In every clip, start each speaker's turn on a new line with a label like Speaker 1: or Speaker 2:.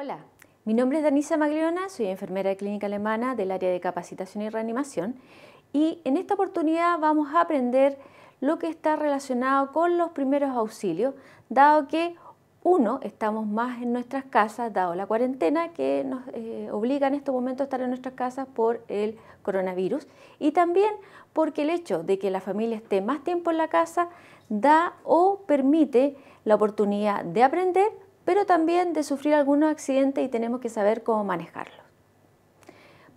Speaker 1: Hola, mi nombre es Danisa Magliona, soy enfermera de clínica alemana del área de capacitación y reanimación y en esta oportunidad vamos a aprender lo que está relacionado con los primeros auxilios, dado que uno, estamos más en nuestras casas, dado la cuarentena que nos eh, obliga en estos momentos a estar en nuestras casas por el coronavirus y también porque el hecho de que la familia esté más tiempo en la casa da o permite la oportunidad de aprender, pero también de sufrir algunos accidentes y tenemos que saber cómo manejarlos.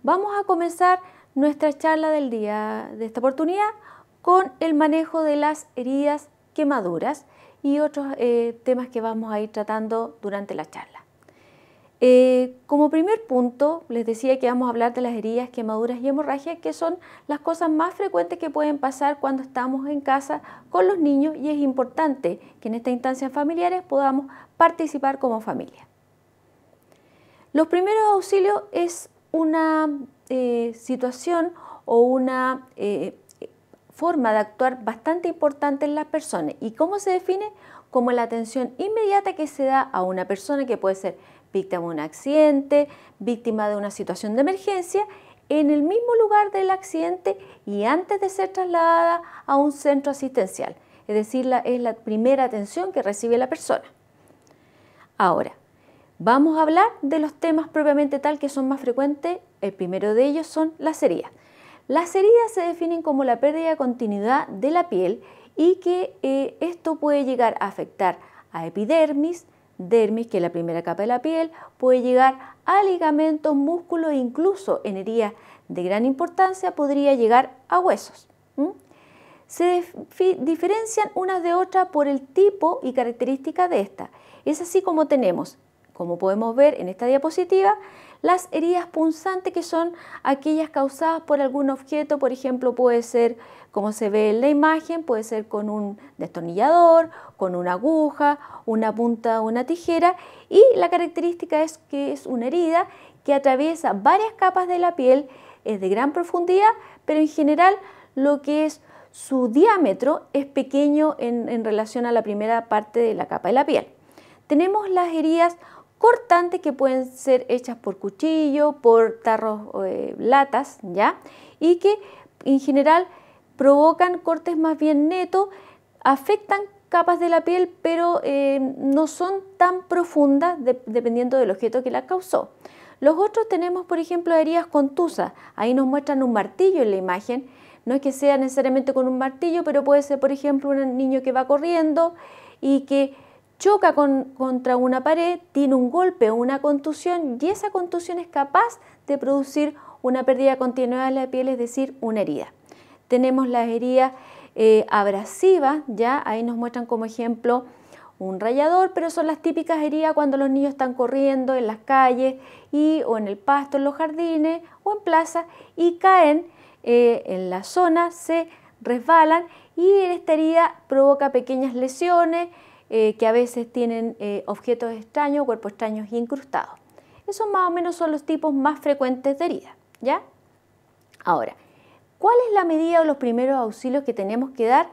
Speaker 1: Vamos a comenzar nuestra charla del día de esta oportunidad con el manejo de las heridas quemaduras y otros eh, temas que vamos a ir tratando durante la charla. Eh, como primer punto, les decía que vamos a hablar de las heridas, quemaduras y hemorragias, que son las cosas más frecuentes que pueden pasar cuando estamos en casa con los niños y es importante que en esta instancia familiares podamos participar como familia. Los primeros auxilios es una eh, situación o una eh, forma de actuar bastante importante en las personas. ¿Y cómo se define? Como la atención inmediata que se da a una persona que puede ser víctima de un accidente, víctima de una situación de emergencia, en el mismo lugar del accidente y antes de ser trasladada a un centro asistencial. Es decir, es la primera atención que recibe la persona. Ahora, vamos a hablar de los temas propiamente tal que son más frecuentes. El primero de ellos son las heridas. Las heridas se definen como la pérdida de continuidad de la piel y que eh, esto puede llegar a afectar a epidermis, dermis, que es la primera capa de la piel, puede llegar a ligamentos, músculos, incluso en heridas de gran importancia podría llegar a huesos. Se diferencian unas de otras por el tipo y característica de esta es así como tenemos, como podemos ver en esta diapositiva, las heridas punzantes que son aquellas causadas por algún objeto, por ejemplo, puede ser, como se ve en la imagen, puede ser con un destornillador, con una aguja, una punta o una tijera y la característica es que es una herida que atraviesa varias capas de la piel, es de gran profundidad, pero en general lo que es su diámetro es pequeño en relación a la primera parte de la capa de la piel tenemos las heridas cortantes que pueden ser hechas por cuchillo, por tarros, eh, latas, ¿ya? Y que en general provocan cortes más bien netos, afectan capas de la piel, pero eh, no son tan profundas dependiendo del objeto que la causó. Los otros tenemos, por ejemplo, heridas contusas. Ahí nos muestran un martillo en la imagen. No es que sea necesariamente con un martillo, pero puede ser, por ejemplo, un niño que va corriendo y que choca contra una pared, tiene un golpe o una contusión y esa contusión es capaz de producir una pérdida continuada de la piel, es decir, una herida. Tenemos las heridas abrasiva, eh, abrasivas, ya ahí nos muestran como ejemplo un rayador, pero son las típicas heridas cuando los niños están corriendo en las calles y, o en el pasto, en los jardines o en plaza, y caen eh, en la zona, se resbalan y esta herida provoca pequeñas lesiones, eh, que a veces tienen eh, objetos extraños, cuerpos extraños incrustados. Esos más o menos son los tipos más frecuentes de heridas, ¿ya? Ahora, ¿cuál es la medida o los primeros auxilios que tenemos que dar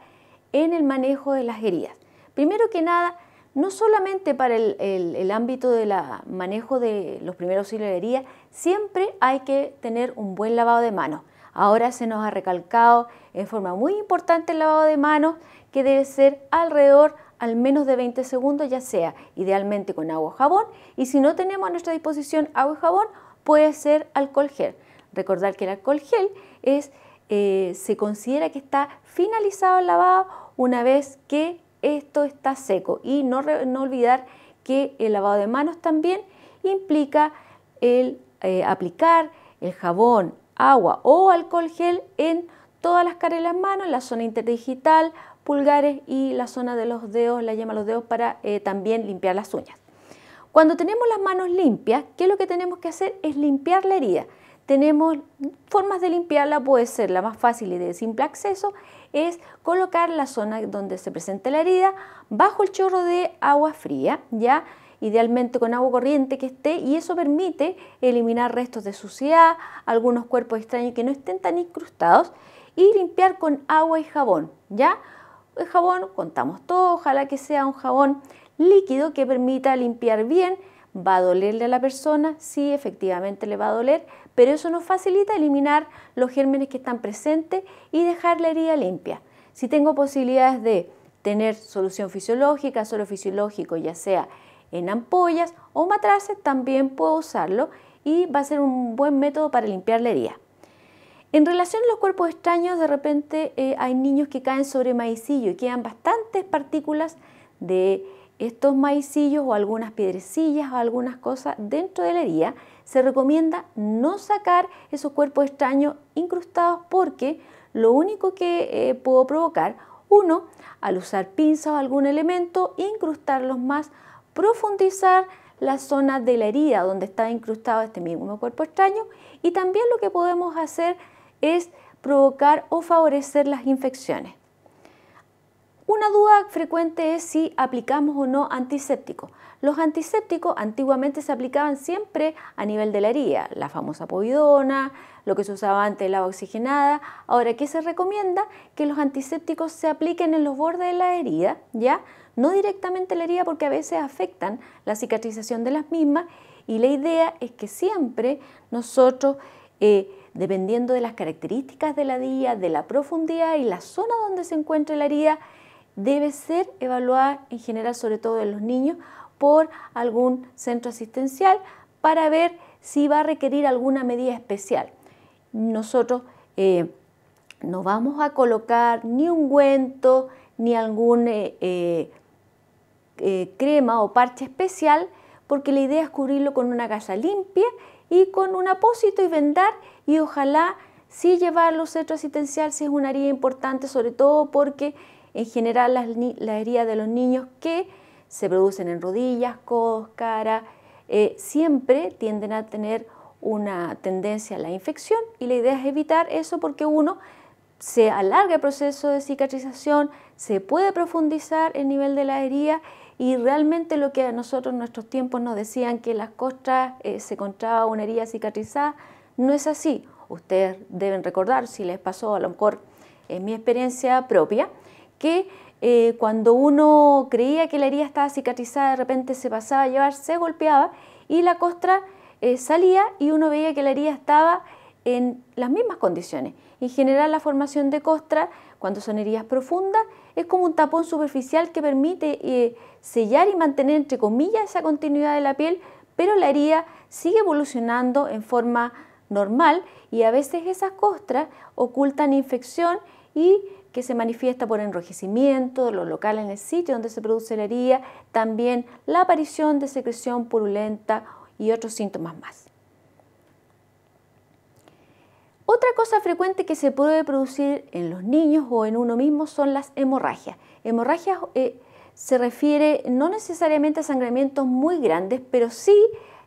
Speaker 1: en el manejo de las heridas? Primero que nada, no solamente para el, ámbito del manejo de los primeros auxilios de heridas, siempre hay que tener un buen lavado de manos. Ahora se nos ha recalcado en forma muy importante el lavado de manos, que debe ser alrededor al menos de 20 segundos, ya sea idealmente con agua o jabón. Y si no tenemos a nuestra disposición agua y jabón, puede ser alcohol gel. Recordar que el alcohol gel es, eh, se considera que está finalizado el lavado una vez que esto está seco. Y no, olvidar que el lavado de manos también implica el eh, aplicar el jabón, agua o alcohol gel en todas las caras de las manos, en la zona interdigital pulgares y la zona de los dedos, la yema de los dedos para eh, también limpiar las uñas. Cuando tenemos las manos limpias, ¿qué es lo que tenemos que hacer? Es limpiar la herida. Tenemos formas de limpiarla, puede ser la más fácil y de simple acceso, es colocar la zona donde se presenta la herida bajo el chorro de agua fría, ya idealmente con agua corriente que esté, y eso permite eliminar restos de suciedad, algunos cuerpos extraños que no estén tan incrustados, y limpiar con agua y jabón, ¿ya? jabón, contamos todo, ojalá que sea un jabón líquido que permita limpiar bien. Va a dolerle a la persona, sí, efectivamente le va a doler, pero eso nos facilita eliminar los gérmenes que están presentes y dejar la herida limpia. Si tengo posibilidades de tener solución fisiológica, solo fisiológico, ya sea en ampollas o matraces, también puedo usarlo y va a ser un buen método para limpiar la herida. En relación a los cuerpos extraños, de repente eh, hay niños que caen sobre maicillo y quedan bastantes partículas de estos maicillos o algunas piedrecillas o algunas cosas dentro de la herida. Se recomienda no sacar esos cuerpos extraños incrustados porque lo único que eh, puedo provocar, uno, al usar pinzas o algún elemento, incrustarlos más, profundizar la zona de la herida donde está incrustado este mismo cuerpo extraño y también lo que podemos hacer es provocar o favorecer las infecciones. Una duda frecuente es si aplicamos o no antisépticos. Los antisépticos antiguamente se aplicaban siempre a nivel de la herida, la famosa povidona, lo que se usaba antes la oxigenada. Ahora, ¿qué se recomienda? Que los antisépticos se apliquen en los bordes de la herida, ¿ya? No directamente la herida porque a veces afectan la cicatrización de las mismas y la idea es que siempre nosotros eh, dependiendo de las características de la herida, de la profundidad y la zona donde se encuentre la herida, debe ser evaluada en general, sobre todo en los niños, por algún centro asistencial para ver si va a requerir alguna medida especial. Nosotros eh, no vamos a colocar ni ungüento ni algún eh, eh, crema o parche especial porque la idea es cubrirlo con una gasa limpia y con un apósito y vendar y ojalá sí llevar los centros centro si es una herida importante, sobre todo porque en general la herida de los niños que se producen en rodillas, codos, cara, eh, siempre tienden a tener una tendencia a la infección y la idea es evitar eso porque uno se alarga el proceso de cicatrización, se puede profundizar el nivel de la herida y realmente lo que a nosotros en nuestros tiempos nos decían que las costras eh, se encontraba una herida cicatrizada, no es así. Ustedes deben recordar, si les pasó a lo mejor en mi experiencia propia, que eh, cuando uno creía que la herida estaba cicatrizada, de repente se pasaba a llevar, se golpeaba y la costra eh, salía y uno veía que la herida estaba en las mismas condiciones. En general la formación de costra, cuando son heridas profundas, es como un tapón superficial que permite eh, sellar y mantener, entre comillas, esa continuidad de la piel, pero la herida sigue evolucionando en forma normal y a veces esas costras ocultan infección y que se manifiesta por enrojecimiento de los locales en el sitio donde se produce la herida, también la aparición de secreción purulenta y otros síntomas más. Otra cosa frecuente que se puede producir en los niños o en uno mismo son las hemorragias. Hemorragias eh, se refiere no necesariamente a sangramientos muy grandes, pero sí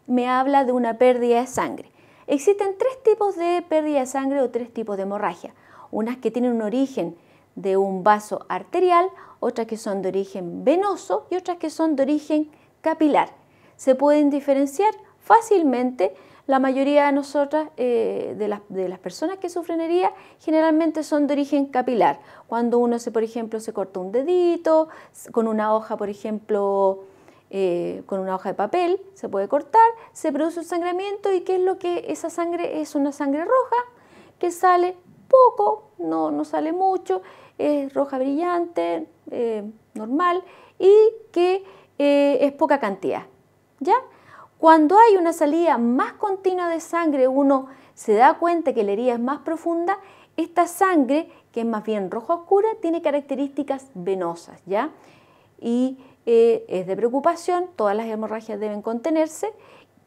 Speaker 1: me habla de una pérdida de sangre. Existen tres tipos de pérdida de sangre o tres tipos de hemorragia. Unas que tienen un origen de un vaso arterial, otras que son de origen venoso y otras que son de origen capilar. Se pueden diferenciar fácilmente la mayoría de nosotras, eh, de, las, personas que sufren heridas generalmente son de origen capilar. Cuando uno, por ejemplo, se corta un dedito, con una hoja, por ejemplo, eh, con una hoja de papel, se puede cortar, se produce un sangramiento y qué es lo que esa sangre es una sangre roja que sale poco, no, no sale mucho, es roja brillante, eh, normal y que es poca cantidad. ¿Ya? Cuando hay una salida más continua de sangre, uno se da cuenta que la herida es más profunda, esta sangre, que es más bien rojo oscura, tiene características venosas, ¿ya? Y eh, es de preocupación, todas las hemorragias deben contenerse,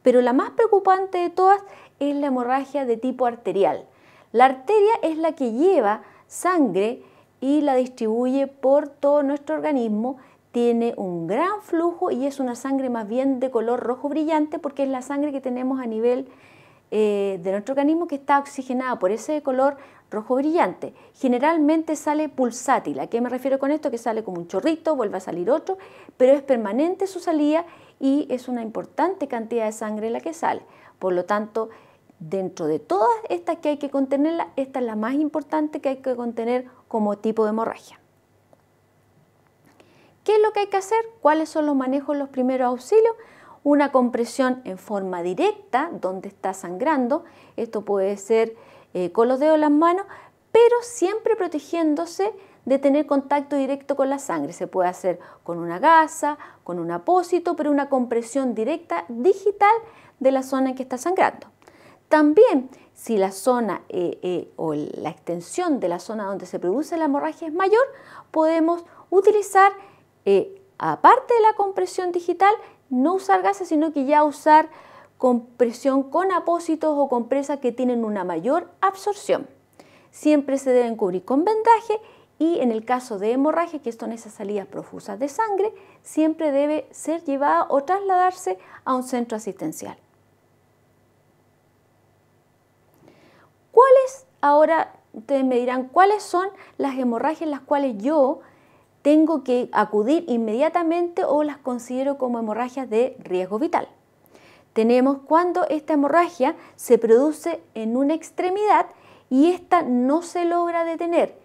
Speaker 1: pero la más preocupante de todas es la hemorragia de tipo arterial. La arteria es la que lleva sangre y la distribuye por todo nuestro organismo tiene un gran flujo y es una sangre más bien de color rojo brillante porque es la sangre que tenemos a nivel eh, de nuestro organismo que está oxigenada por ese color rojo brillante. Generalmente sale pulsátil. ¿A qué me refiero con esto? Que sale como un chorrito, vuelve a salir otro, pero es permanente su salida y es una importante cantidad de sangre la que sale. Por lo tanto, dentro de todas estas que hay que contenerla, esta es la más importante que hay que contener como tipo de hemorragia. ¿Qué es lo que hay que hacer? ¿Cuáles son los manejos, los primeros auxilios? Una compresión en forma directa, donde está sangrando. Esto puede ser eh, con los dedos de las manos, pero siempre protegiéndose de tener contacto directo con la sangre. Se puede hacer con una gasa, con un apósito, pero una compresión directa digital de la zona en que está sangrando. También, si la zona eh, eh, o la extensión de la zona donde se produce la hemorragia es mayor, podemos utilizar eh, aparte de la compresión digital, no usar gases, sino que ya usar compresión con apósitos o compresas que tienen una mayor absorción. Siempre se deben cubrir con vendaje y en el caso de hemorragia, que son esas salidas profusas de sangre, siempre debe ser llevada o trasladarse a un centro asistencial. ¿Cuáles, ahora ustedes me dirán, cuáles son las hemorragias en las cuales yo tengo que acudir inmediatamente o las considero como hemorragias de riesgo vital. Tenemos cuando esta hemorragia se produce en una extremidad y esta no se logra detener.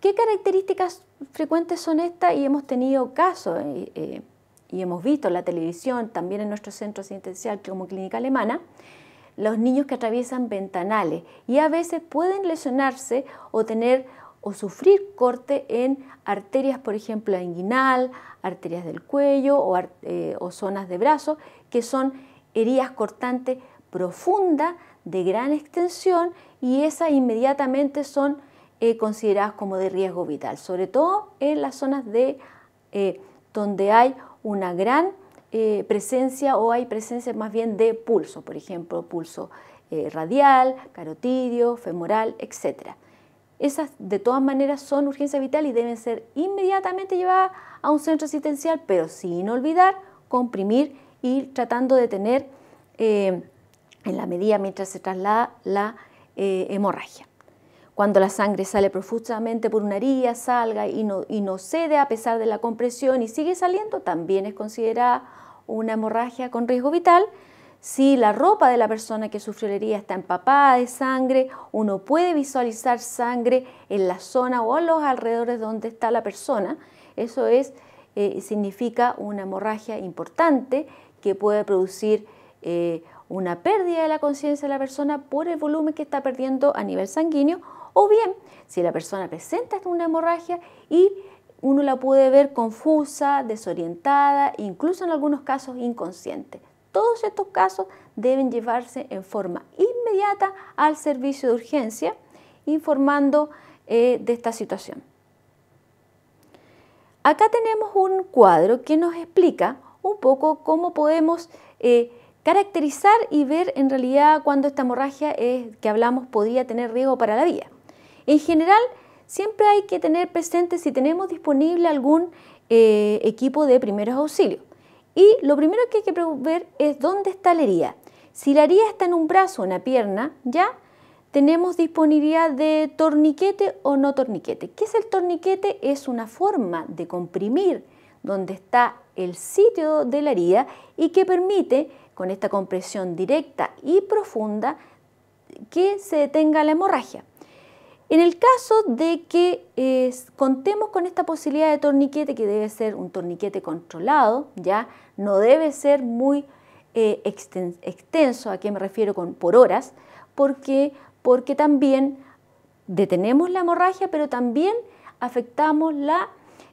Speaker 1: ¿Qué características frecuentes son estas? Y hemos tenido casos eh, eh, y hemos visto en la televisión, también en nuestro centro asistencial como clínica alemana, los niños que atraviesan ventanales y a veces pueden lesionarse o tener o sufrir corte en arterias, por ejemplo, inguinal, arterias del cuello o, eh, zonas de brazo, que son heridas cortantes profundas de gran extensión y esas inmediatamente son eh, consideradas como de riesgo vital, sobre todo en las zonas de, eh, donde hay una gran presencia o hay presencia más bien de pulso, por ejemplo, pulso radial, carotidio, femoral, etc esas de todas maneras son urgencia vital y deben ser inmediatamente llevadas a un centro asistencial, pero sin olvidar comprimir y tratando de tener eh, en la medida mientras se traslada la eh, hemorragia. Cuando la sangre sale profusamente por una herida, salga y no, y no cede a pesar de la compresión y sigue saliendo, también es considerada una hemorragia con riesgo vital, si la ropa de la persona que sufrió la herida está empapada de sangre, uno puede visualizar sangre en la zona o en los alrededores donde está la persona. Eso es, eh, significa una hemorragia importante que puede producir eh, una pérdida de la conciencia de la persona por el volumen que está perdiendo a nivel sanguíneo. O bien, si la persona presenta una hemorragia y uno la puede ver confusa, desorientada, incluso en algunos casos inconsciente todos estos casos deben llevarse en forma inmediata al servicio de urgencia informando eh, de esta situación. Acá tenemos un cuadro que nos explica un poco cómo podemos eh, caracterizar y ver en realidad cuando esta hemorragia es, que hablamos podría tener riesgo para la vida. En general, siempre hay que tener presente si tenemos disponible algún eh, equipo de primeros auxilios. Y lo primero que hay que ver es dónde está la herida. Si la herida está en un brazo o una pierna, ya tenemos disponibilidad de torniquete o no torniquete. ¿Qué es el torniquete? Es una forma de comprimir donde está el sitio de la herida y que permite, con esta compresión directa y profunda, que se detenga la hemorragia. En el caso de que eh, contemos con esta posibilidad de torniquete, que debe ser un torniquete controlado, ya no debe ser muy eh, extenso, a qué me refiero con por horas, porque, porque también detenemos la hemorragia, pero también afectamos la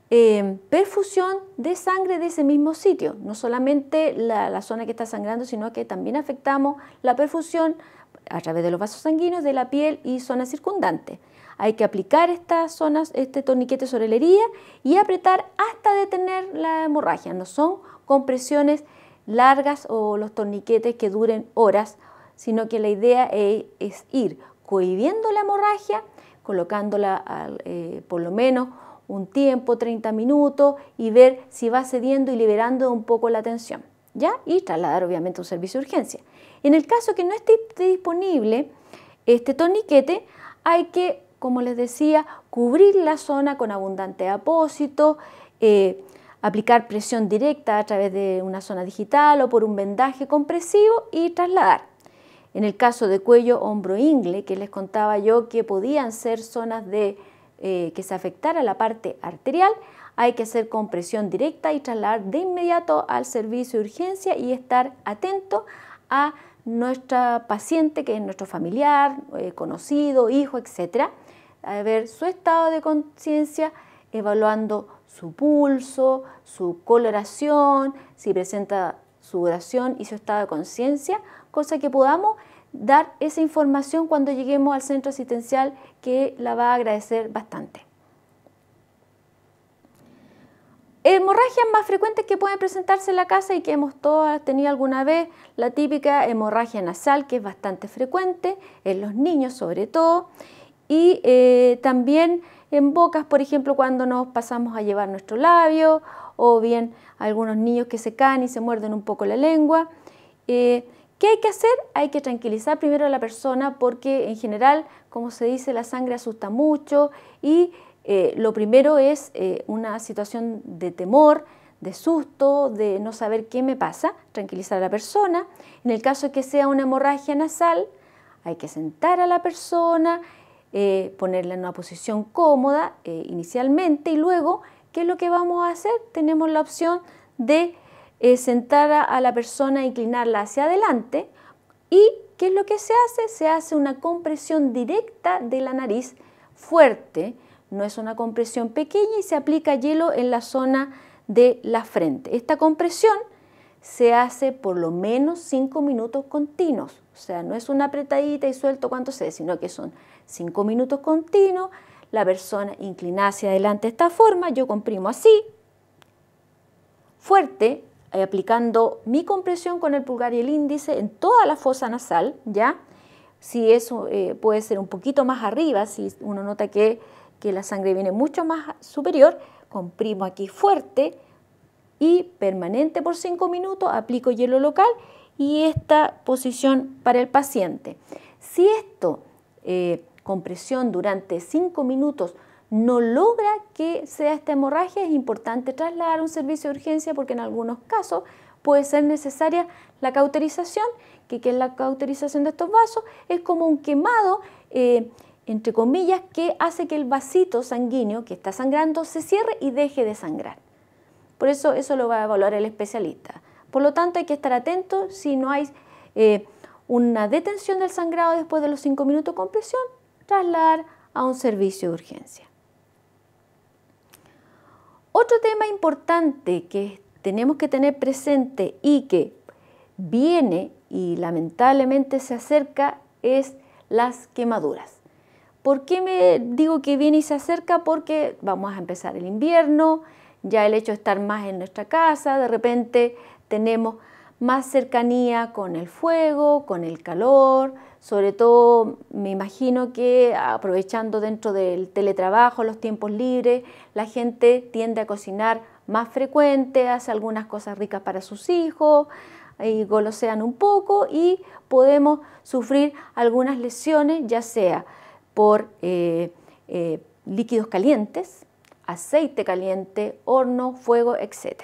Speaker 1: em, perfusión de sangre de ese mismo sitio, no solamente la, zona que está sangrando, sino que también afectamos la perfusión a través de los vasos sanguíneos de la piel y zona circundante. Hay que aplicar estas zonas, este torniquete sobre la herida y apretar hasta detener la hemorragia. No son compresiones largas o los torniquetes que duren horas, sino que la idea e, es ir cohibiendo la hemorragia, colocándola eh, por lo menos un tiempo, 30 minutos, y ver si va cediendo y liberando un poco la tensión, ¿ya? Y trasladar obviamente un servicio de urgencia. En el caso que no esté disponible este torniquete, hay que, como les decía, cubrir la zona con abundante apósito, eh, aplicar presión directa a través de una zona digital o por un vendaje compresivo y trasladar. En el caso de cuello, hombro, ingle, que les contaba yo que podían ser zonas de eh, que se afectara la parte arterial, hay que hacer compresión directa y trasladar de inmediato al servicio de urgencia y estar atento a nuestra paciente, que es nuestro familiar, eh, conocido, hijo, etc. A ver su estado de conciencia, evaluando su pulso, su coloración, si presenta su duración y su estado de conciencia, cosa que podamos dar esa información cuando lleguemos al centro asistencial que la va a agradecer bastante. Hemorragias más frecuentes que pueden presentarse en la casa y que hemos todas tenido alguna vez, la típica hemorragia nasal que es bastante frecuente en los niños sobre todo y eh, también en bocas, por ejemplo, cuando nos pasamos a llevar nuestro labio, o bien algunos niños que se caen y se muerden un poco la lengua. Eh, ¿Qué hay que hacer? Hay que tranquilizar primero a la persona porque en general, como se dice, la sangre asusta mucho y eh, lo primero es eh, una situación de temor, de susto, de no saber qué me pasa, tranquilizar a la persona. En el caso de que sea una hemorragia nasal, hay que sentar a la persona, eh, ponerla en una posición cómoda eh, inicialmente y luego, ¿qué es lo que vamos a hacer? Tenemos la opción de eh, sentar a, la persona, e inclinarla hacia adelante y ¿qué es lo que se hace? Se hace una compresión directa de la nariz fuerte, no es una compresión pequeña y se aplica hielo en la zona de la frente. Esta compresión se hace por lo menos 5 minutos continuos o sea, no es una apretadita y suelto cuánto se sino que son cinco minutos continuos, la persona inclina hacia adelante de esta forma, yo comprimo así, fuerte, eh, aplicando mi compresión con el pulgar y el índice en toda la fosa nasal, ¿ya? Si eso eh, puede ser un poquito más arriba, si uno nota que, que la sangre viene mucho más superior, comprimo aquí fuerte y permanente por 5 minutos, aplico hielo local y esta posición para el paciente. Si esto, eh, con compresión durante 5 minutos, no logra que sea esta hemorragia, es importante trasladar un servicio de urgencia porque en algunos casos puede ser necesaria la cauterización, que, es la cauterización de estos vasos, es como un quemado, eh, entre comillas, que hace que el vasito sanguíneo que está sangrando se cierre y deje de sangrar. Por eso eso lo va a evaluar el especialista. Por lo tanto, hay que estar atentos. si no hay eh, una detención del sangrado después de los 5 minutos de compresión, trasladar a un servicio de urgencia. Otro tema importante que tenemos que tener presente y que viene y lamentablemente se acerca es las quemaduras. ¿Por qué me digo que viene y se acerca? Porque vamos a empezar el invierno, ya el hecho de estar más en nuestra casa, de repente tenemos más cercanía con el fuego, con el calor, sobre todo me imagino que aprovechando dentro del teletrabajo, los tiempos libres, la gente tiende a cocinar más frecuente, hace algunas cosas ricas para sus hijos eh, y golosean un poco y podemos sufrir algunas lesiones, ya sea por eh, eh, líquidos calientes, aceite caliente, horno, fuego, etc.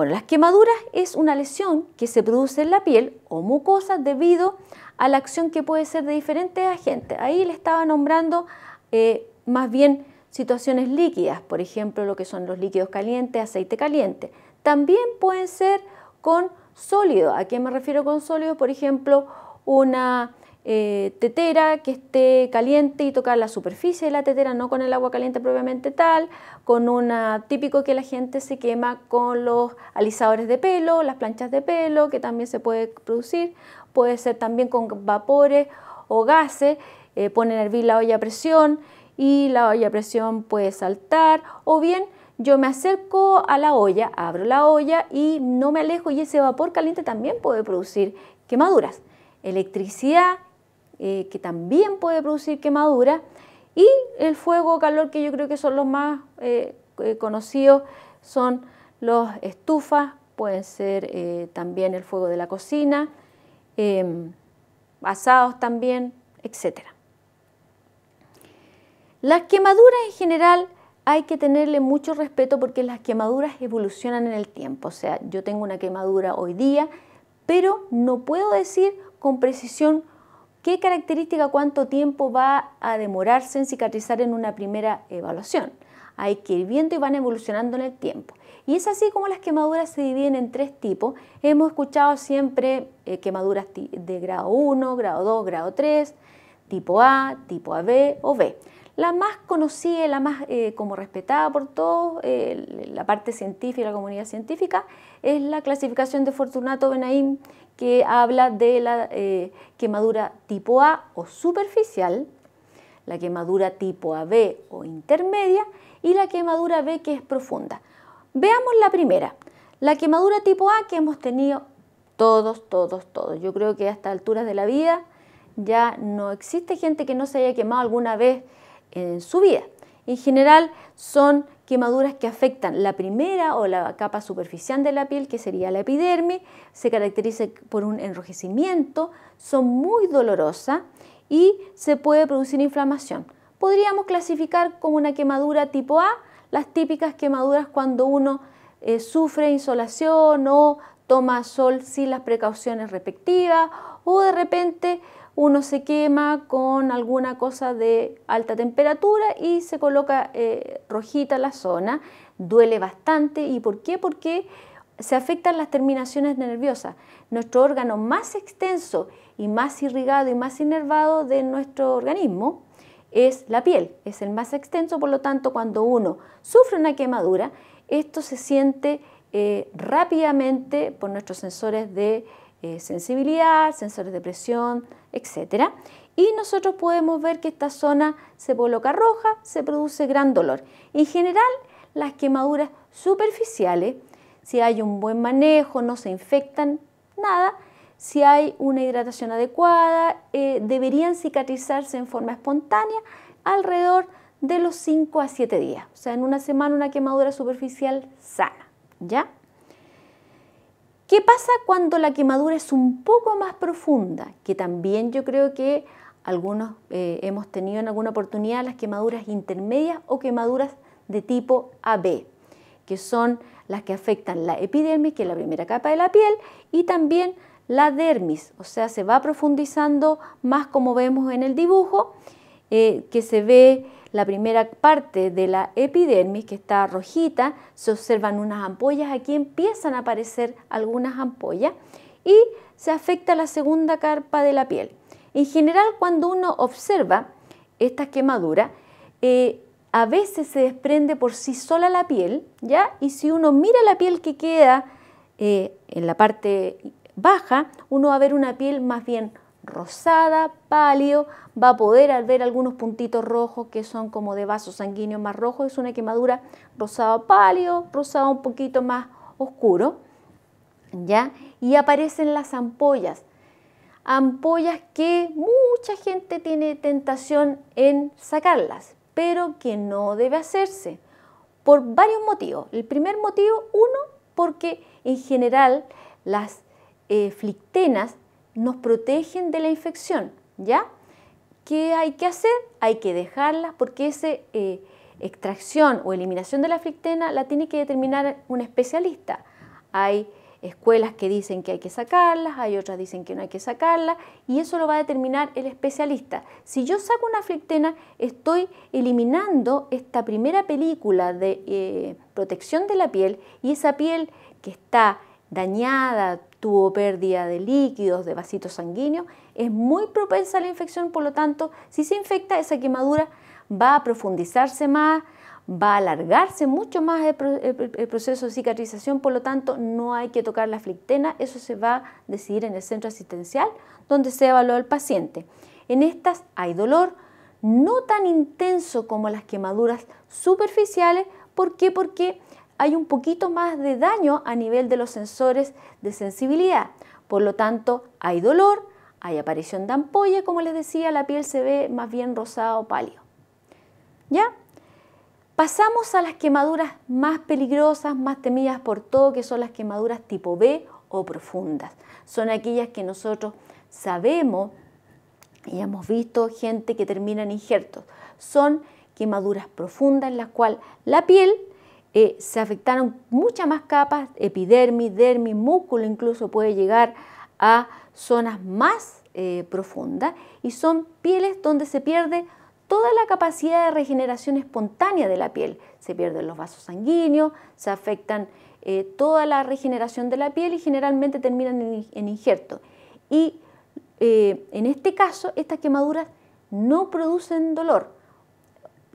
Speaker 1: Bueno, las quemaduras es una lesión que se produce en la piel o mucosa debido a la acción que puede ser de diferentes agentes. Ahí le estaba nombrando eh, más bien situaciones líquidas, por ejemplo, lo que son los líquidos calientes, aceite caliente. También pueden ser con sólido. ¿A qué me refiero con sólido? Por ejemplo, una eh, tetera que esté caliente y tocar la superficie de la tetera, no con el agua caliente propiamente tal, con una típico que la gente se quema con los alisadores de pelo, las planchas de pelo, que también se puede producir, puede ser también con vapores o gases, eh, ponen hervir la olla a presión y la olla a presión puede saltar, o bien yo me acerco a la olla, abro la olla y no me alejo y ese vapor caliente también puede producir quemaduras, electricidad eh, que también puede producir quemadura, y el fuego o calor que yo creo que son los más eh, eh, conocidos son los estufas, pueden ser también el fuego de la cocina, em, asados también, etc. Las quemaduras en general hay que tenerle mucho respeto porque las quemaduras evolucionan en el tiempo. O sea, yo tengo una quemadura hoy día, pero no puedo decir con precisión ¿Qué característica, cuánto tiempo va a demorarse en cicatrizar en una primera evaluación? Hay que ir viendo y van evolucionando en el tiempo. Y es así como las quemaduras se dividen en tres tipos. Hemos escuchado siempre eh, quemaduras de grado 1, grado 2, grado 3, tipo A, tipo AB o B. La más conocida, y la más eh, como respetada por todos, eh, la parte científica, la comunidad científica, es la clasificación de Fortunato Benaim, que habla de la eh, quemadura tipo A o superficial, la quemadura tipo AB o intermedia y la quemadura B que es profunda. Veamos la primera, la quemadura tipo A que hemos tenido todos, todos, todos. Yo creo que a estas alturas de la vida ya no existe gente que no se haya quemado alguna vez en su vida. En general son quemaduras que afectan la primera o la capa superficial de la piel, que sería la epidermis, se caracteriza por un enrojecimiento, son muy dolorosas y se puede producir inflamación. Podríamos clasificar como una quemadura tipo A las típicas quemaduras cuando uno eh, sufre insolación o toma sol sin las precauciones respectivas o de repente uno se quema con alguna cosa de alta temperatura y se coloca eh, rojita la zona, duele bastante. ¿Y por qué? Porque se afectan las terminaciones nerviosas. Nuestro órgano más extenso y más irrigado y más inervado de nuestro organismo es la piel, es el más extenso, por lo tanto cuando uno sufre una quemadura, esto se siente eh, rápidamente por nuestros sensores de eh, sensibilidad, sensores de presión, etc. Y nosotros podemos ver que esta zona se coloca roja, se produce gran dolor. En general, las quemaduras superficiales, si hay un buen manejo, no se infectan, nada, si hay una hidratación adecuada, eh, deberían cicatrizarse en forma espontánea alrededor de los 5 a 7 días. O sea, en una semana una quemadura superficial sana, ¿ya? ¿Qué pasa cuando la quemadura es un poco más profunda? Que también yo creo que algunos eh, hemos tenido en alguna oportunidad las quemaduras intermedias o quemaduras de tipo AB, que son las que afectan la epidermis, que es la primera capa de la piel, y también la dermis, o sea, se va profundizando más como vemos en el dibujo eh, que se ve la primera parte de la epidermis, que está rojita, se observan unas ampollas, aquí empiezan a aparecer algunas ampollas y se afecta la segunda carpa de la piel. En general, cuando uno observa estas quemaduras, eh, a veces se desprende por sí sola la piel, ¿ya? Y si uno mira la piel que queda eh, en la parte baja, uno va a ver una piel más bien rosada, pálido, va a poder ver algunos puntitos rojos que son como de vaso sanguíneo más rojo es una quemadura rosado pálido, rosado un poquito más oscuro, ¿ya? Y aparecen las ampollas, ampollas que mucha gente tiene tentación en sacarlas, pero que no debe hacerse, por varios motivos. El primer motivo, uno, porque en general las eh, flictenas nos protegen de la infección, ¿ya? ¿Qué hay que hacer? Hay que dejarlas porque esa eh, extracción o eliminación de la frictena la tiene que determinar un especialista. Hay escuelas que dicen que hay que sacarlas, hay otras dicen que no hay que sacarlas, y eso lo va a determinar el especialista. Si yo saco una frictena, estoy eliminando esta primera película de eh, protección de la piel y esa piel que está dañada, tuvo pérdida de líquidos, de vasitos sanguíneos, es muy propensa a la infección, por lo tanto, si se infecta, esa quemadura va a profundizarse más, va a alargarse mucho más el, proceso de cicatrización, por lo tanto, no hay que tocar la flictena, eso se va a decidir en el centro asistencial donde se evalúa el paciente. En estas hay dolor, no tan intenso como las quemaduras superficiales, ¿por qué? Porque hay un poquito más de daño a nivel de los sensores de sensibilidad. Por lo tanto, hay dolor, hay aparición de ampolla, como les decía, la piel se ve más bien rosada o pálido. ¿Ya? Pasamos a las quemaduras más peligrosas, más temidas por todo, que son las quemaduras tipo B o profundas. Son aquellas que nosotros sabemos y hemos visto gente que terminan injertos. Son quemaduras profundas en las cuales la piel eh, se afectaron muchas más capas, epidermis, dermis, músculo, incluso puede llegar a zonas más eh, profundas y son pieles donde se pierde toda la capacidad de regeneración espontánea de la piel. Se pierden los vasos sanguíneos, se afectan eh, toda la regeneración de la piel y generalmente terminan en, en injerto. Y en este caso, estas quemaduras no producen dolor,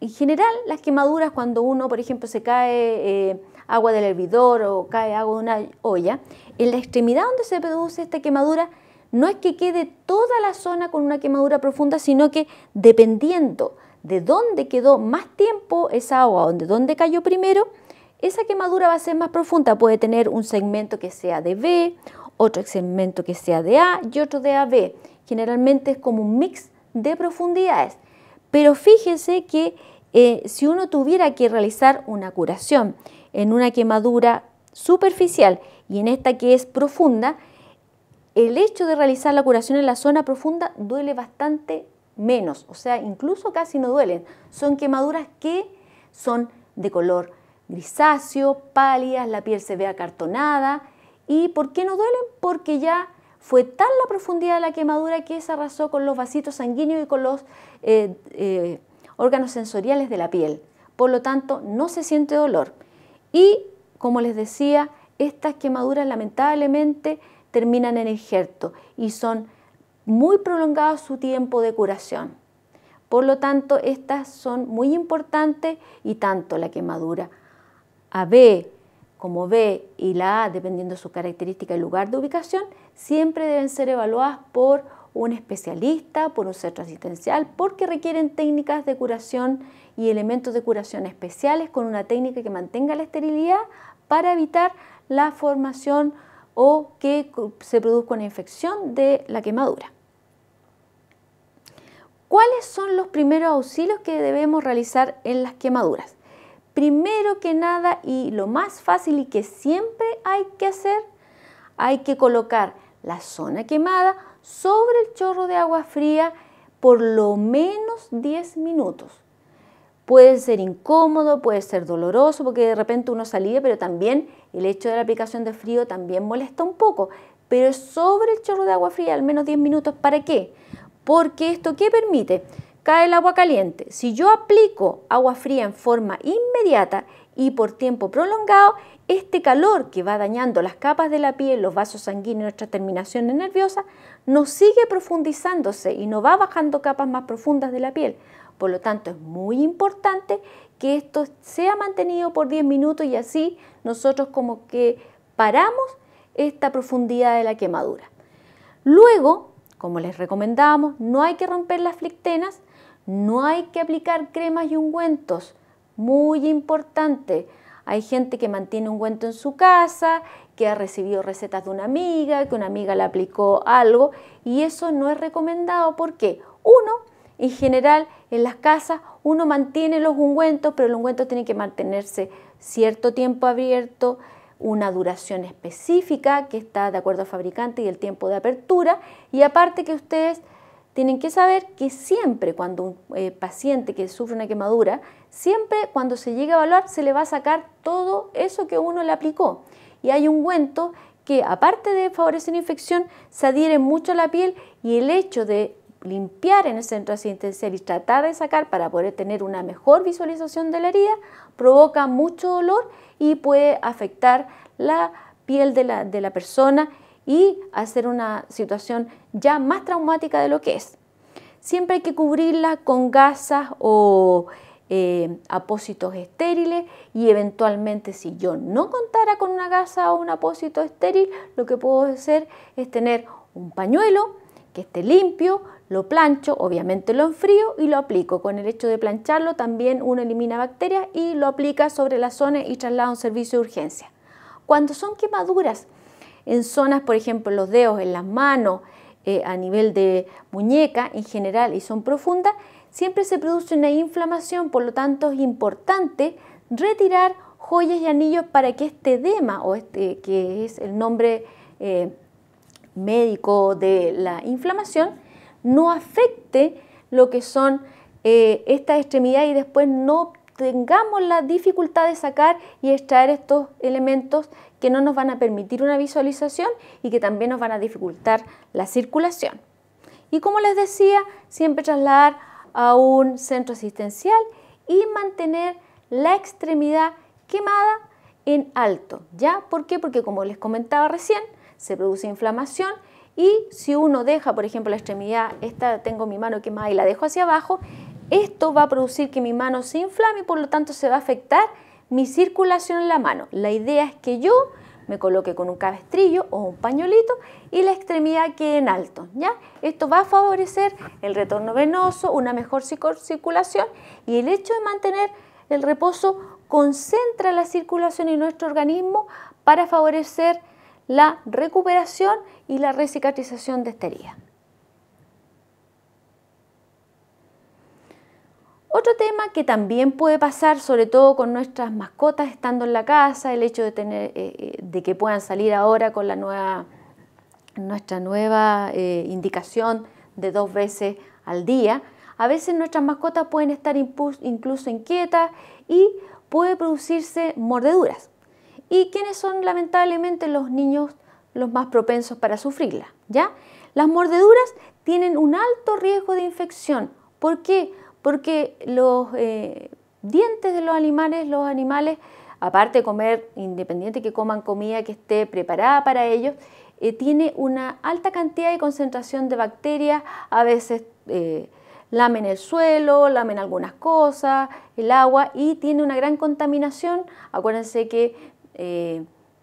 Speaker 1: en general, las quemaduras cuando uno, por ejemplo, se cae eh, agua del hervidor o cae agua de una olla, en la extremidad donde se produce esta quemadura, no es que quede toda la zona con una quemadura profunda, sino que dependiendo de dónde quedó más tiempo esa agua, de dónde cayó primero, esa quemadura va a ser más profunda. Puede tener un segmento que sea de B, otro segmento que sea de A y otro de AB. Generalmente es como un mix de profundidades. Pero fíjense que eh, si uno tuviera que realizar una curación en una quemadura superficial y en esta que es profunda, el hecho de realizar la curación en la zona profunda duele bastante menos, o sea, incluso casi no duelen. Son quemaduras que son de color grisáceo, pálidas, la piel se ve acartonada. ¿Y por qué no duelen? Porque ya fue tal la profundidad de la quemadura que se arrasó con los vasitos sanguíneos y con los eh, eh, órganos sensoriales de la piel. Por lo tanto, no se siente dolor. Y, como les decía, estas quemaduras lamentablemente terminan en injerto y son muy prolongados su tiempo de curación. Por lo tanto, estas son muy importantes y tanto la quemadura AB como B y la A, dependiendo de su característica y lugar de ubicación, siempre deben ser evaluadas por un especialista, por un centro asistencial, porque requieren técnicas de curación y elementos de curación especiales con una técnica que mantenga la esterilidad para evitar la formación o que se produzca una infección de la quemadura. ¿Cuáles son los primeros auxilios que debemos realizar en las quemaduras? Primero que nada y lo más fácil y que siempre hay que hacer, hay que colocar la zona quemada sobre el chorro de agua fría por lo menos 10 minutos. Puede ser incómodo, puede ser doloroso, porque de repente uno salía, pero también el hecho de la aplicación de frío también molesta un poco. Pero sobre el chorro de agua fría, al menos 10 minutos, ¿para qué? Porque esto, ¿qué permite? Cae el agua caliente. Si yo aplico agua fría en forma inmediata y por tiempo prolongado, este calor que va dañando las capas de la piel, los vasos sanguíneos, nuestras terminaciones nerviosas, nos sigue profundizándose y no va bajando capas más profundas de la piel. Por lo tanto, es muy importante que esto sea mantenido por 10 minutos y así nosotros como que paramos esta profundidad de la quemadura. Luego, como les recomendábamos, no hay que romper las flictenas, no hay que aplicar cremas y ungüentos. Muy importante hay gente que mantiene un en su casa, que ha recibido recetas de una amiga, que una amiga le aplicó algo y eso no es recomendado porque uno, en general, en las casas uno mantiene los ungüentos, pero el ungüento tiene que mantenerse cierto tiempo abierto, una duración específica que está de acuerdo al fabricante y el tiempo de apertura y aparte que ustedes tienen que saber que siempre cuando un eh, paciente que sufre una quemadura, siempre cuando se llega a evaluar se le va a sacar todo eso que uno le aplicó. Y hay un ungüento que aparte de favorecer la infección, se adhiere mucho a la piel y el hecho de limpiar en el centro asistencial y tratar de sacar para poder tener una mejor visualización de la herida provoca mucho dolor y puede afectar la piel de la, de la persona y hacer una situación ya más traumática de lo que es. Siempre hay que cubrirla con gasas o eh, apósitos estériles y eventualmente si yo no contara con una gasa o un apósito estéril, lo que puedo hacer es tener un pañuelo que esté limpio, lo plancho, obviamente lo enfrío y lo aplico. Con el hecho de plancharlo también uno elimina bacterias y lo aplica sobre la zona y traslada a un servicio de urgencia. Cuando son quemaduras en zonas, por ejemplo, los dedos, en las manos, eh, a nivel de muñeca en general y son profundas, siempre se produce una inflamación, por lo tanto es importante retirar joyas y anillos para que este edema, o este, que es el nombre eh, médico de la inflamación, no afecte lo que son eh, estas extremidades y después no tengamos la dificultad de sacar y extraer estos elementos que no nos van a permitir una visualización y que también nos van a dificultar la circulación. Y como les decía, siempre trasladar a un centro asistencial y mantener la extremidad quemada en alto. ¿Ya? ¿Por qué? Porque como les comentaba recién, se produce inflamación y si uno deja, por ejemplo, la extremidad, esta tengo mi mano quemada y la dejo hacia abajo, esto va a producir que mi mano se inflame y por lo tanto se va a afectar mi circulación en la mano. La idea es que yo me coloque con un cabestrillo o un pañolito y la extremidad quede en alto. ¿ya? Esto va a favorecer el retorno venoso, una mejor circulación y el hecho de mantener el reposo concentra la circulación en nuestro organismo para favorecer la recuperación y la recicatrización de esta Otro tema que también puede pasar, sobre todo con nuestras mascotas estando en la casa, el hecho de, tener, eh, eh, de que puedan salir ahora con la nueva, nuestra nueva eh, indicación de dos veces al día, a veces nuestras mascotas pueden estar incluso inquietas y puede producirse mordeduras. ¿Y quiénes son lamentablemente los niños los más propensos para sufrirla? ¿ya? Las mordeduras tienen un alto riesgo de infección. ¿Por qué? porque los eh, dientes de los animales, los animales, aparte de comer, independiente que coman comida que esté preparada para ellos, eh, tiene una alta cantidad de concentración de bacterias, a veces eh, lamen el suelo, lamen algunas cosas, el agua y tiene una gran contaminación. Acuérdense que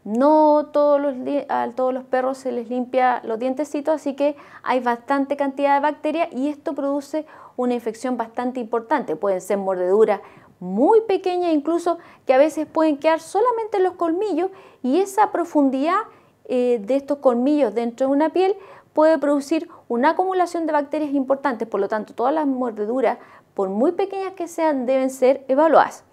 Speaker 1: no todos los, a todos los perros se les limpia los dientecitos, así que hay bastante cantidad de bacterias y esto produce una infección bastante importante. Pueden ser mordeduras muy pequeñas incluso que a veces pueden quedar solamente en los colmillos y esa profundidad eh, de estos colmillos dentro de una piel puede producir una acumulación de bacterias importantes, por lo tanto todas las mordeduras, por muy pequeñas que sean, deben ser evaluadas.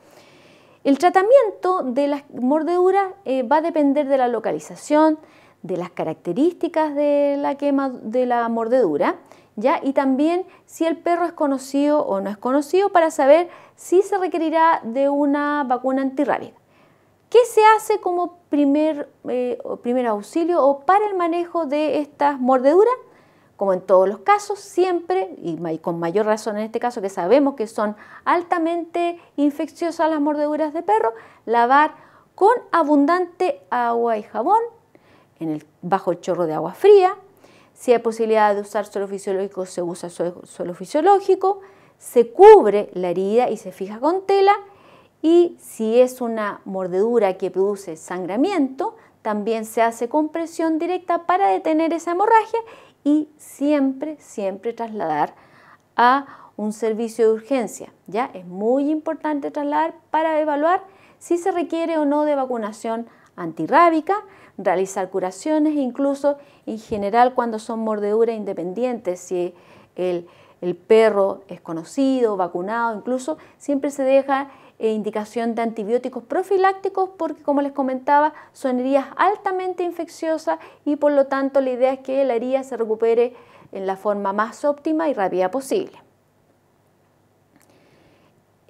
Speaker 1: El tratamiento de las mordeduras eh, va a depender de la localización, de las características de la, quema, de la mordedura ¿ya? Y también si el perro es conocido o no es conocido para saber si se requerirá de una vacuna antirrábica. ¿Qué se hace como primer, eh, auxilio o para el manejo de estas mordeduras? Como en todos los casos, siempre, y con mayor razón en este caso que sabemos que son altamente infecciosas las mordeduras de perro, lavar con abundante agua y jabón en el, bajo el chorro de agua fría, si hay posibilidad de usar suelo fisiológico, se usa suelo, fisiológico, se cubre la herida y se fija con tela y si es una mordedura que produce sangramiento, también se hace compresión directa para detener esa hemorragia y siempre, siempre trasladar a un servicio de urgencia. Ya es muy importante trasladar para evaluar si se requiere o no de vacunación antirrábica, realizar curaciones e incluso en general cuando son mordeduras independientes, si el, perro es conocido, vacunado, incluso siempre se deja eh, indicación de antibióticos profilácticos porque, como les comentaba, son heridas altamente infecciosas y por lo tanto la idea es que la herida se recupere en la forma más óptima y rápida posible.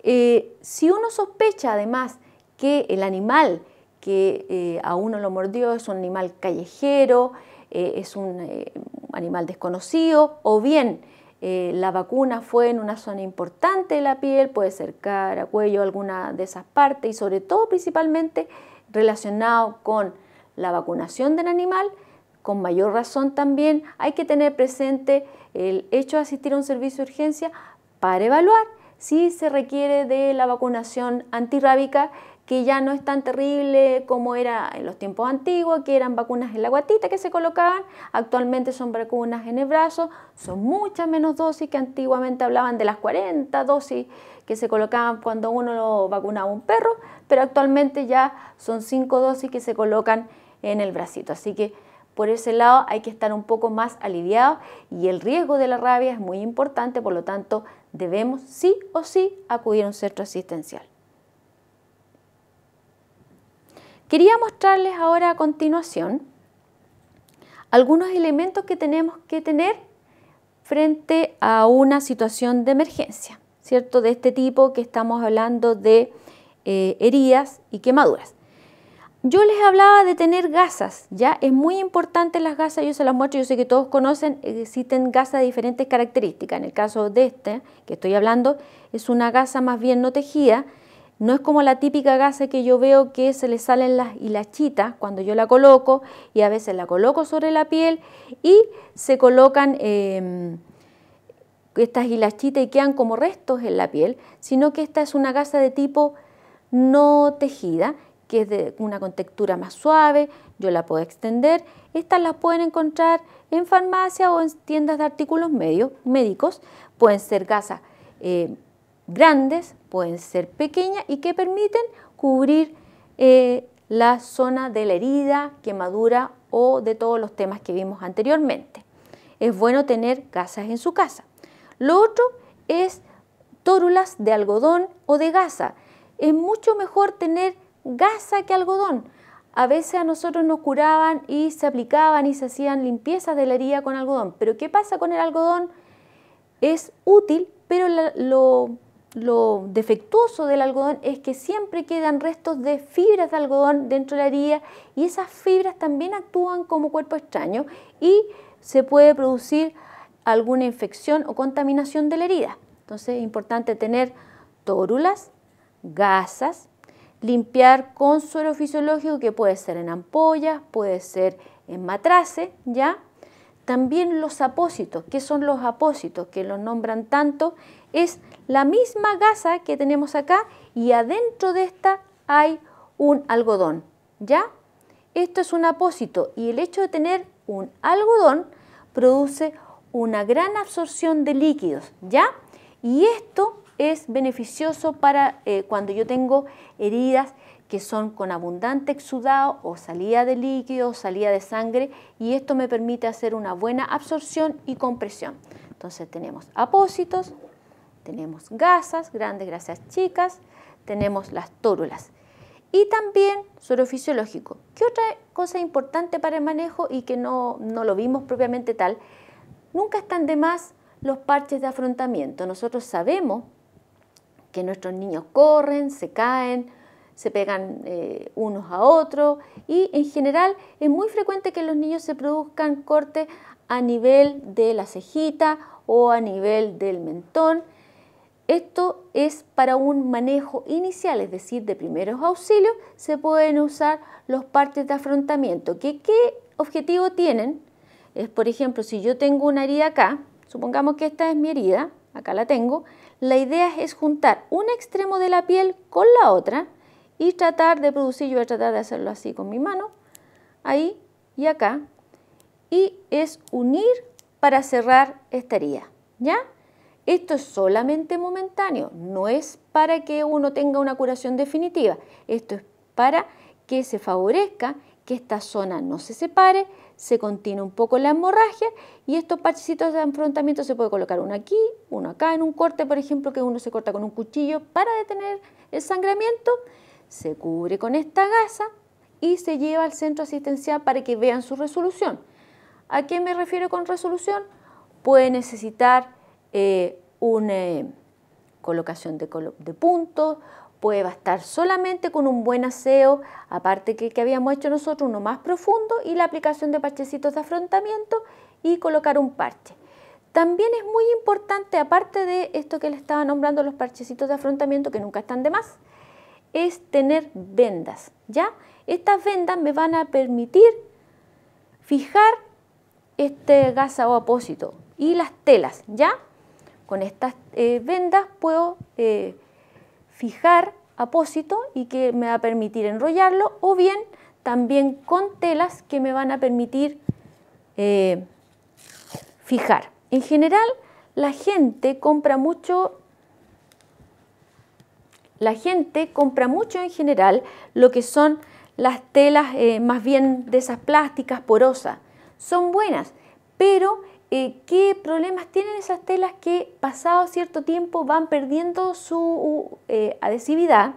Speaker 1: Eh, si uno sospecha además que el animal que eh, a uno lo mordió es un animal callejero, eh, es un eh, animal desconocido, o bien eh, la vacuna fue en una zona importante de la piel, puede ser cara, cuello, alguna de esas partes, y sobre todo principalmente relacionado con la vacunación del animal, con mayor razón también hay que tener presente el hecho de asistir a un servicio de urgencia para evaluar si se requiere de la vacunación antirrábica que ya no es tan terrible como era en los tiempos antiguos, que eran vacunas en la guatita que se colocaban, actualmente son vacunas en el brazo, son muchas menos dosis que antiguamente hablaban de las 40 dosis que se colocaban cuando uno vacunaba un perro, pero actualmente ya son 5 dosis que se colocan en el bracito, así que por ese lado hay que estar un poco más aliviados y el riesgo de la rabia es muy importante, por lo tanto debemos sí o sí acudir a un centro asistencial. Quería mostrarles ahora a continuación algunos elementos que tenemos que tener frente a una situación de emergencia, ¿cierto? De este tipo que estamos hablando de eh, heridas y quemaduras. Yo les hablaba de tener gasas, ¿ya? Es muy importante las gasas, yo se las muestro, yo sé que todos conocen, existen gasas de diferentes características. En el caso de este, que estoy hablando, es una gasa más bien no tejida, no es como la típica gasa que yo veo que se le salen las hilachitas cuando yo la coloco y a veces la coloco sobre la piel y se colocan em, estas hilachitas y quedan como restos en la piel, sino que esta es una gasa de tipo no tejida, que es de una contextura más suave, yo la puedo extender. Estas las pueden encontrar en farmacia o en tiendas de artículos médicos. Pueden ser gasas eh, grandes, pueden ser pequeñas y que permiten cubrir eh, la zona de la herida, quemadura o de todos los temas que vimos anteriormente. Es bueno tener gasas en su casa. Lo otro es tórulas de algodón o de gasa. Es mucho mejor tener gasa que algodón. A veces a nosotros nos curaban y se aplicaban y se hacían limpiezas de la herida con algodón. Pero ¿qué pasa con el algodón? Es útil, pero lo lo defectuoso del algodón es que siempre quedan restos de fibras de algodón dentro de la herida y esas fibras también actúan como cuerpo extraño y se puede producir alguna infección o contaminación de la herida. Entonces es importante tener tórulas, gasas, limpiar con suero fisiológico que puede ser en ampollas, puede ser en matrace, ¿ya? También los apósitos, ¿qué son los apósitos? Que los nombran tanto, es la misma gasa que tenemos acá y adentro de esta hay un algodón, ¿ya? Esto es un apósito y el hecho de tener un algodón produce una gran absorción de líquidos, ¿ya? Y esto es beneficioso para eh, cuando yo tengo heridas que son con abundante exudado o salida de líquido o salida de sangre y esto me permite hacer una buena absorción y compresión. Entonces tenemos apósitos, tenemos gasas, grandes gracias chicas, tenemos las tórulas. Y también suero fisiológico. ¿Qué otra cosa importante para el manejo y que no, no lo vimos propiamente tal? Nunca están de más los parches de afrontamiento. Nosotros sabemos que nuestros niños corren, se caen, se pegan eh, unos a otros y en general es muy frecuente que los niños se produzcan cortes a nivel de la cejita o a nivel del mentón. Esto es para un manejo inicial, es decir, de primeros auxilios, se pueden usar los partes de afrontamiento. ¿Qué, qué objetivo tienen? Es, por ejemplo, si yo tengo una herida acá, supongamos que esta es mi herida, acá la tengo, la idea es juntar un extremo de la piel con la otra, y tratar de producir, yo voy a tratar de hacerlo así con mi mano, ahí y acá, y es unir para cerrar esta herida, ¿ya? Esto es solamente momentáneo, no es para que uno tenga una curación definitiva, esto es para que se favorezca que esta zona no se separe, se contiene un poco la hemorragia y estos parchecitos de enfrentamiento se puede colocar uno aquí, uno acá, en un corte, por ejemplo, que uno se corta con un cuchillo para detener el sangramiento se cubre con esta gasa y se lleva al centro asistencial para que vean su resolución. ¿A qué me refiero con resolución? Puede necesitar eh, una eh, colocación de, puntos, puede bastar solamente con un buen aseo, aparte que, que habíamos hecho nosotros uno más profundo y la aplicación de parchecitos de afrontamiento y colocar un parche. También es muy importante, aparte de esto que le estaba nombrando los parchecitos de afrontamiento que nunca están de más, es tener vendas, ¿ya? Estas vendas me van a permitir fijar este gasa o apósito y las telas, ¿ya? Con estas eh, vendas puedo eh, fijar apósito y que me va a permitir enrollarlo o bien también con telas que me van a permitir eh, fijar. En general, la gente compra mucho la gente compra mucho en general lo que son las telas eh, más bien de esas plásticas porosas. Son buenas, pero eh, ¿qué problemas tienen esas telas que pasado cierto tiempo van perdiendo su eh, adhesividad?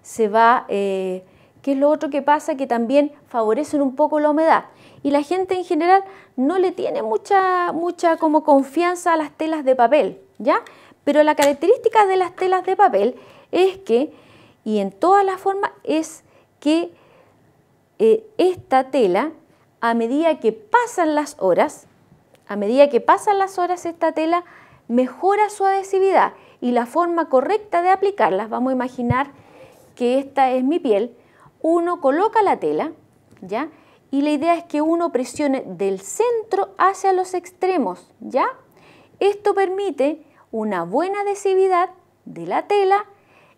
Speaker 1: Se va, ¿qué es lo otro que pasa? Que también favorecen un poco la humedad. Y la gente en general no le tiene mucha, mucha como confianza a las telas de papel, ¿ya? Pero la característica de las telas de papel es que, y en todas las formas, es que eh, esta tela, a medida que pasan las horas, a medida que pasan las horas, esta tela mejora su adhesividad y la forma correcta de aplicarlas. Vamos a imaginar que esta es mi piel. Uno coloca la tela, ¿ya? Y la idea es que uno presione del centro hacia los extremos, ¿ya? Esto permite una buena adhesividad de la tela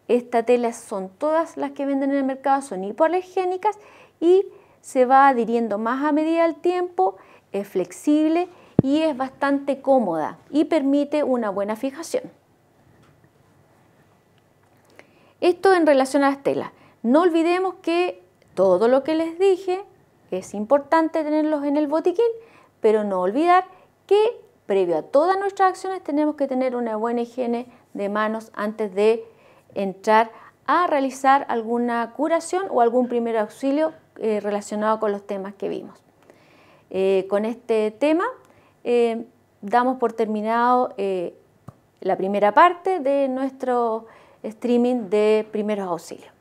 Speaker 1: estas telas son todas las que venden en el mercado, son hipoalergénicas y se va adhiriendo más a medida del tiempo, es flexible y es bastante cómoda y permite una buena fijación. Esto en relación a las telas. No olvidemos que todo lo que les dije es importante tenerlos en el botiquín, pero no olvidar que previo a todas nuestras acciones tenemos que tener una buena higiene de manos antes de entrar a realizar alguna curación o algún primer auxilio eh, relacionado con los temas que vimos. Eh, con este tema eh, damos por terminado la primera parte de nuestro streaming de primeros auxilios.